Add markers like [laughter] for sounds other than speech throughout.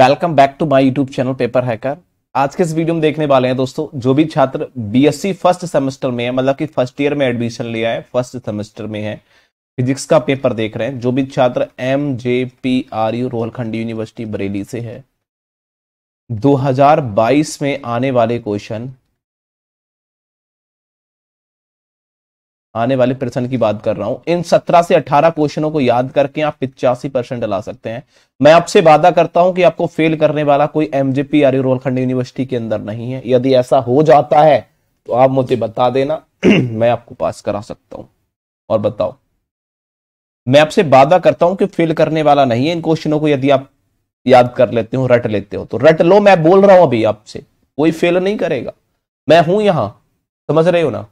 Welcome back to my YouTube channel Paper Hacker आज के इस वीडियो में देखने वाले हैं दोस्तों जो भी छात्र बीएससी फर्स्ट सेमेस्टर में है मतलब कि फर्स्ट ईयर में एडमिशन लिया है फर्स्ट सेमेस्टर में है फिजिक्स का पेपर देख रहे हैं जो भी छात्र M J P R U Rohilkhand University Bareilly से है दो में आने वाले क्वेश्चन आने वाले प्रश्न की बात कर रहा हूं इन 17 से 18 क्वेश्चनों को याद करके आप पिचासी परसेंट ला सकते हैं मैं आपसे वादा करता हूं कि आपको फेल करने वाला कोई एमजेपी या रोलखंड यूनिवर्सिटी के अंदर नहीं है यदि ऐसा हो जाता है तो आप मुझे बता देना [clears throat] मैं आपको पास करा सकता हूं और बताओ मैं आपसे वादा करता हूं कि फेल करने वाला नहीं है इन क्वेश्चनों को यदि आप याद कर लेते हो रट लेते हो तो रट लो मैं बोल रहा हूं अभी आपसे कोई फेल नहीं करेगा मैं हूं यहां समझ रहे हो ना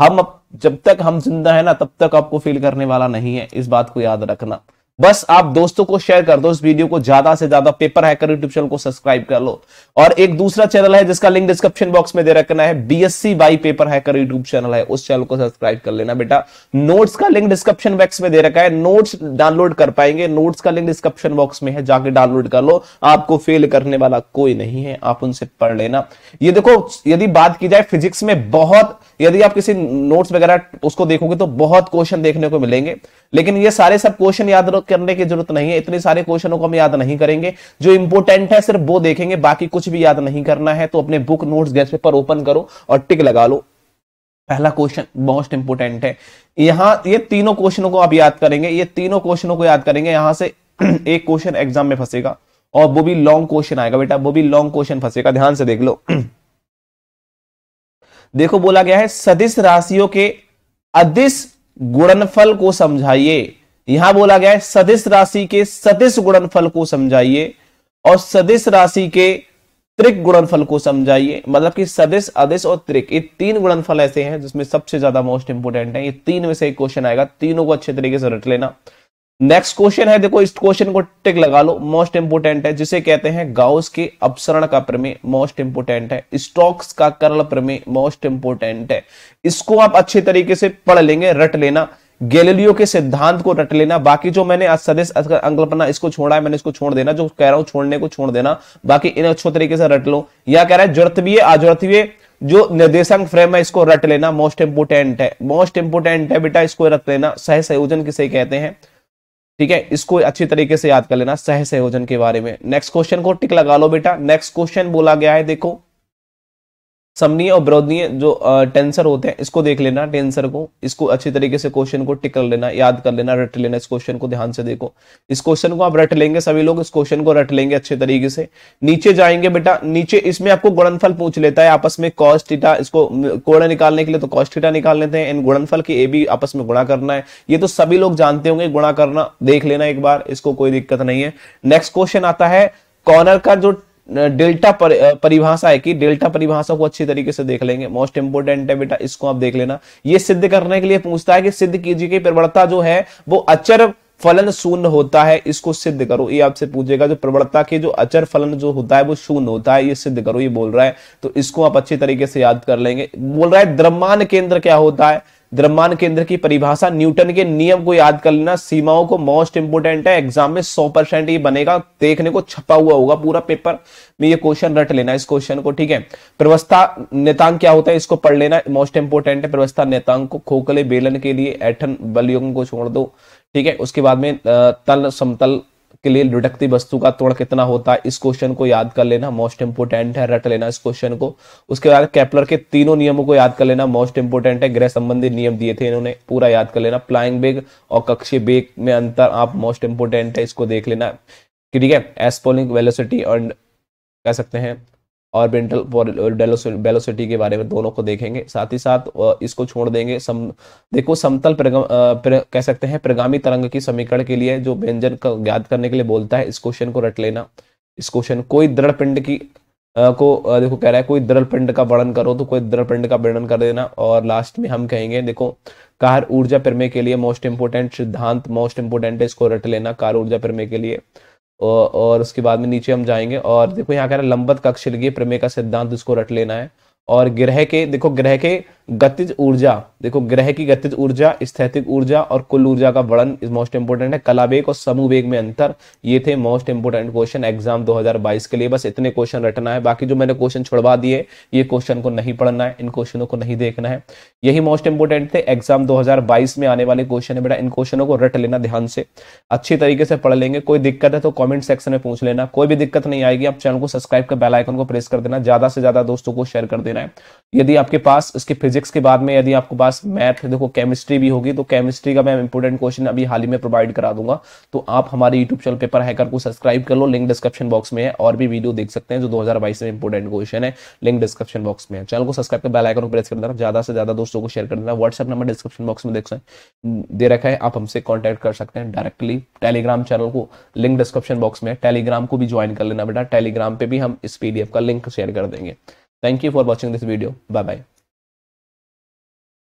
हम जब तक हम जिंदा है ना तब तक आपको फील करने वाला नहीं है इस बात को याद रखना बस आप दोस्तों को शेयर कर दो इस वीडियो को ज्यादा से ज्यादा पेपर हैकर यूट्यूब चैनल को सब्सक्राइब कर लो और एक दूसरा चैनल है जिसका लिंक डिस्क्रिप्शन बॉक्स में दे रखना है BSc by Paper Hacker YouTube channel है उस चैनल को सब्सक्राइब कर लेना बेटा नोट्स का लिंक डिस्क्रिप्शन बॉक्स में दे रखा है नोट्स डाउनलोड कर पाएंगे नोट्स का लिंक डिस्क्रिप्शन बॉक्स में है जाके डाउनलोड कर लो आपको फेल करने वाला कोई नहीं है आप उनसे पढ़ लेना ये देखो यदि बात की जाए फिजिक्स में बहुत यदि आप किसी नोट्स वगैरह उसको देखोगे तो बहुत क्वेश्चन देखने को मिलेंगे लेकिन ये सारे सब क्वेश्चन याद करने की जरूरत नहीं है इतने सारे क्वेश्चनों को हम याद नहीं करेंगे जो इंपोर्टेंट है सिर्फ वो देखेंगे बाकी कुछ भी याद नहीं करना है तो अपने book notes guess paper open करो और टिक लगा लो पहला क्वेश्चन मोस्ट इंपोर्टेंट है यहां ये तीनों क्वेश्चनों को आप याद करेंगे ये तीनों क्वेश्चनों को याद करेंगे यहां से [clears throat] एक क्वेश्चन एग्जाम में फंसेगा और वो भी लॉन्ग क्वेश्चन आएगा बेटा वो भी लॉन्ग क्वेश्चन फंसेगा ध्यान से देख लो [clears throat] देखो बोला गया है सदिश राशियों के अदिश गुणनफल को समझाइए यहां बोला गया है सदिश राशि के सदिश गुणनफल को समझाइए और सदिश राशि के त्रिक गुणनफल को समझाइए मतलब कि सदिश अदिश और त्रिक ये तीन गुणनफल ऐसे हैं जिसमें सबसे ज्यादा मोस्ट इंपोर्टेंट है ये तीन में से एक क्वेश्चन आएगा तीनों को अच्छे तरीके से रट लेना नेक्स्ट क्वेश्चन है देखो इस क्वेश्चन को टिक लगा लो मोस्ट इंपोर्टेंट है जिसे कहते हैं गाउस के अपसरण का प्रमेय मोस्ट इंपोर्टेंट है स्टॉक्स का करल प्रमेय मोस्ट इंपोर्टेंट है इसको आप अच्छे तरीके से पढ़ लेंगे रट लेना गैलीलियो के सिद्धांत को रट लेना बाकी जो मैंने आज अंकल्पना इसको छोड़ा है मैंने इसको छोड़ देना जो कह रहा हूं छोड़ने को छोड़ देना बाकी इन अच्छो तरीके से रट लो या कह रहा है जड़तवीय अजड़तवीय जो निर्देशांक फ्रेम है इसको रट लेना मोस्ट इंपोर्टेंट है मोस्ट इंपोर्टेंट है बेटा इसको रट लेना सह संयोजन किसे कहते हैं ठीक है इसको अच्छी तरीके से याद कर लेना सह संयोजन के बारे में नेक्स्ट क्वेश्चन को टिक लगा लो बेटा नेक्स्ट क्वेश्चन बोला गया है देखो समनीय और विरोधनीय जो टेंसर होते हैं इसको देख लेना टेंसर को इसको अच्छी तरीके से क्वेश्चन को टिक कर लेना याद कर लेना रट लेना इस क्वेश्चन को ध्यान से देखो इस क्वेश्चन को आप रट लेंगे सभी लोग इस क्वेश्चन को रट लेंगे अच्छे तरीके से नीचे जाएंगे बेटा नीचे इसमें आपको गुणनफल पूछ लेता है आपस में कॉस्टिटा इसको कोड़ा निकालने के लिए तो कॉस्टिटा निकाल लेते हैं इन गुणनफल की ए भी आपस में गुणा करना है ये तो सभी लोग जानते होंगे गुणा करना देख लेना एक बार इसको कोई दिक्कत नहीं है नेक्स्ट क्वेश्चन आता है कॉर्नर का जो डेल्टा पर, परिभाषा है कि डेल्टा परिभाषा को अच्छी तरीके से देख लेंगे मोस्ट इंपोर्टेंट है बेटा इसको आप देख लेना ये सिद्ध करने के लिए पूछता है कि सिद्ध कीजिए कि प्रवणता जो है वो अचर फलन शून्य होता है इसको सिद्ध करो ये आपसे पूछेगा जो प्रवणता के जो अचर फलन जो होता है वो शून्य होता है ये सिद्ध करो ये बोल रहा है तो इसको आप अच्छे तरीके से याद कर लेंगे बोल रहा है द्रव्यमान केंद्र क्या होता है द्रव्यमान केंद्र की परिभाषा न्यूटन के नियम को याद कर लेना सीमाओं को मोस्ट इंपोर्टेंट है एग्जाम में सौ परसेंट ये बनेगा देखने को छपा हुआ होगा पूरा पेपर में ये क्वेश्चन रट लेना इस क्वेश्चन को ठीक है प्रवस्था नेतांग क्या होता है इसको पढ़ लेना मोस्ट इंपोर्टेंट है प्रवस्था नेतांग को खोखले बेलन के लिए एठन बलियों को छोड़ दो ठीक है उसके बाद में तल समतल के लिए लुढ़कती वस्तु का तोड़ कितना होता है इस क्वेश्चन को याद कर लेना मोस्ट इंपोर्टेंट है रट लेना इस क्वेश्चन को उसके बाद कैपलर के तीनों नियमों को याद कर लेना मोस्ट इंपोर्टेंट है ग्रह संबंधी नियम दिए थे इन्होंने पूरा याद कर लेना प्लाइंग बेग और कक्षीय बेग में अंतर आप मोस्ट इंपोर्टेंट है इसको देख लेना ठीक है एसपोलिंग वेलोसिटी और कह सकते हैं ऑर्बिटल बेलोसिटी के बारे में दोनों को देखेंगे साथ ही साथ इसको छोड़ देंगे सम देखो समतल प्र, कह सकते हैं प्रगामी तरंग की समीकरण के लिए जो व्यंजन का ज्ञात करने के लिए बोलता है इस क्वेश्चन को रट लेना इस क्वेश्चन कोई दृढ़ पिंड की आ, को आ, देखो कह रहा है कोई दृढ़ पिंड का वर्णन करो तो कोई दृढ़ पिंड का वर्णन कर देना और लास्ट में हम कहेंगे देखो कार ऊर्जा प्रमेय के लिए मोस्ट इंपोर्टेंट सिद्धांत मोस्ट इंपोर्टेंट है इसको रट लेना कार ऊर्जा प्रमेय के लिए और, उसके बाद में नीचे हम जाएंगे और देखो यहाँ कह रहा है लंबत कक्ष लगी प्रमेय का सिद्धांत उसको रट लेना है और ग्रह के देखो ग्रह के गतिज ऊर्जा देखो ग्रह की गतिज ऊर्जा स्थैतिक ऊर्जा और कुल ऊर्जा का वर्णन इज मोस्ट इंपोर्टेंट है वेग और समूह वेग में अंतर ये थे मोस्ट इंपोर्टेंट क्वेश्चन एग्जाम 2022 के लिए बस इतने क्वेश्चन रटना है बाकी जो मैंने क्वेश्चन छुड़वा दिए ये क्वेश्चन को नहीं पढ़ना है इन क्वेश्चनों को नहीं देखना है यही मोस्ट इंपोर्टेंट थे एग्जाम दो में आने वाले क्वेश्चन है बेटा इन क्वेश्चनों को रट लेना ध्यान से अच्छी तरीके से पढ़ लेंगे कोई दिक्कत है तो कॉमेंट सेक्शन में पूछ लेना कोई भी दिक्कत नहीं आएगी आप चैनल को सब्सक्राइब कर बेलाइकन को प्रेस कर देना ज्यादा से ज्यादा दोस्तों को शेयर कर देना रहे हैं यदि आपके पास इसके फिजिक्स के बाद में यदि आपके पास मैथ देखो केमिस्ट्री भी होगी तो केमिस्ट्री का मैं इंपोर्टेंट क्वेश्चन अभी हाल ही में प्रोवाइड करा दूंगा तो आप हमारे यूट्यूब चैनल पेपर हैकर को सब्सक्राइब कर लो लिंक डिस्क्रिप्शन बॉक्स में है और भी वीडियो देख सकते हैं जो दो में इंपॉर्टेंट क्वेश्चन है लिंक डिस्क्रिप्शन बॉक्स में है चैनल को सब्सक्राइब कर बेल आइकन को प्रेस कर देना ज्यादा से ज्यादा दोस्तों को शेयर कर देना व्हाट्सअप नंबर डिस्क्रिप्शन बॉक्स में देख सकते दे रखा है आप हमसे कॉन्टैक्ट कर सकते हैं डायरेक्टली टेलीग्राम चैनल को लिंक डिस्क्रिप्शन बॉक्स में टेलीग्राम को भी ज्वाइन कर लेना बेटा टेलीग्राम पे भी हम इस पीडीएफ का लिंक शेयर कर देंगे Thank you for watching this video. Bye bye.